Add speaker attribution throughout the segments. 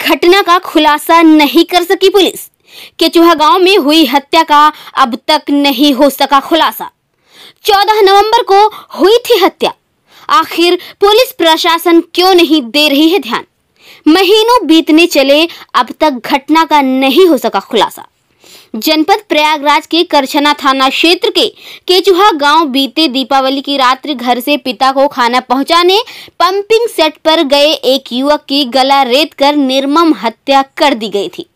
Speaker 1: घटना का खुलासा नहीं कर सकी पुलिस केचुहा गांव में हुई हत्या का अब तक नहीं हो सका खुलासा 14 नवंबर को हुई थी हत्या आखिर पुलिस प्रशासन क्यों नहीं दे रही है ध्यान महीनों बीतने चले अब तक घटना का नहीं हो सका खुलासा जनपद प्रयागराज के करछना थाना क्षेत्र के केचुहा गांव बीते दीपावली की रात्रि घर से पिता को खाना पहुंचाने पंपिंग सेट पर गए एक युवक की गला रेत कर निर्मम हत्या कर दी गई थी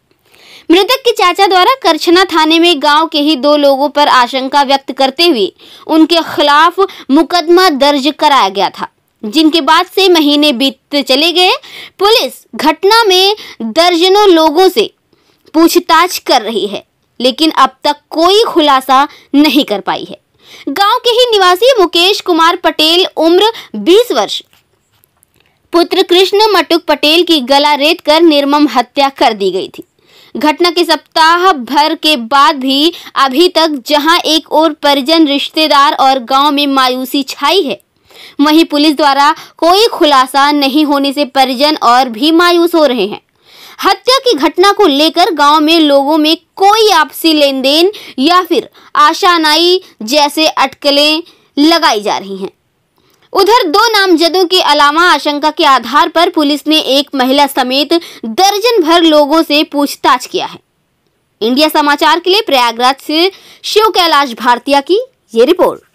Speaker 1: मृतक के चाचा द्वारा करछना थाने में गांव के ही दो लोगों पर आशंका व्यक्त करते हुए उनके खिलाफ मुकदमा दर्ज कराया गया था जिनके बाद से महीने बीतते चले गए पुलिस घटना में दर्जनों लोगों से पूछताछ कर रही है लेकिन अब तक कोई खुलासा नहीं कर पाई है गांव के ही निवासी मुकेश कुमार पटेल उम्र 20 वर्ष पुत्र कृष्ण मटुक पटेल की गला रेत कर निर्मम हत्या कर दी गई थी घटना के सप्ताह भर के बाद भी अभी तक जहां एक और परिजन रिश्तेदार और गांव में मायूसी छाई है वहीं पुलिस द्वारा कोई खुलासा नहीं होने से परिजन और भी मायूस हो रहे हैं हत्या की घटना को लेकर गांव में लोगों में कोई आपसी लेन देन या फिर आशानाई जैसे अटकलें लगाई जा रही हैं उधर दो नामजदों के अलावा आशंका के आधार पर पुलिस ने एक महिला समेत दर्जन भर लोगों से पूछताछ किया है इंडिया समाचार के लिए प्रयागराज से शिव कैलाश भारतीय की ये रिपोर्ट